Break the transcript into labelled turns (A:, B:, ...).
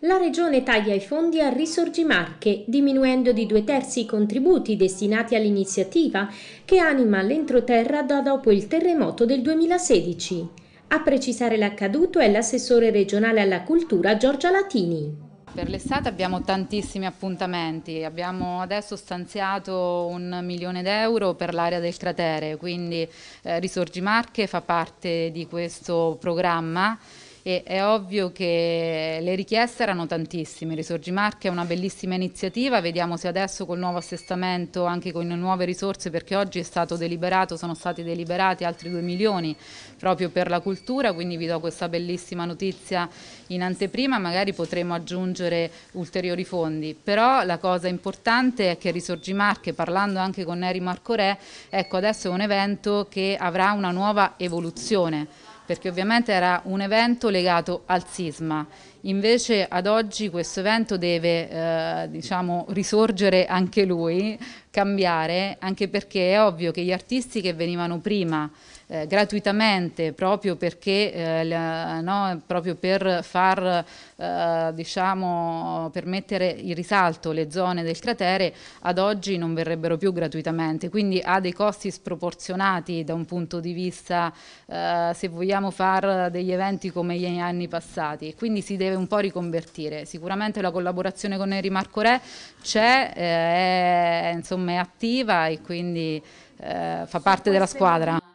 A: La Regione taglia i fondi a Risorgimarche, diminuendo di due terzi i contributi destinati all'iniziativa che anima l'entroterra da dopo il terremoto del
B: 2016. A precisare l'accaduto è l'assessore regionale alla cultura Giorgia Latini. Per l'estate abbiamo tantissimi appuntamenti, abbiamo adesso stanziato un milione d'euro per l'area del cratere, quindi eh, Risorgimarche fa parte di questo programma e è ovvio che le richieste erano tantissime, Risorgi è una bellissima iniziativa, vediamo se adesso col nuovo assestamento anche con nuove risorse perché oggi è stato deliberato, sono stati deliberati altri 2 milioni proprio per la cultura, quindi vi do questa bellissima notizia in anteprima, magari potremo aggiungere ulteriori fondi, però la cosa importante è che Risorgi parlando anche con Neri Marco Re, ecco adesso è un evento che avrà una nuova evoluzione perché ovviamente era un evento legato al sisma Invece ad oggi questo evento deve eh, diciamo, risorgere anche lui, cambiare, anche perché è ovvio che gli artisti che venivano prima eh, gratuitamente proprio perché eh, la, no, proprio per far eh, diciamo per mettere in risalto le zone del cratere ad oggi non verrebbero più gratuitamente quindi ha dei costi sproporzionati da un punto di vista eh, se vogliamo fare degli eventi come gli anni passati quindi si deve un po' riconvertire. Sicuramente la collaborazione con Eri Marco Re c'è, eh, è, insomma, è attiva e quindi eh, fa parte della squadra.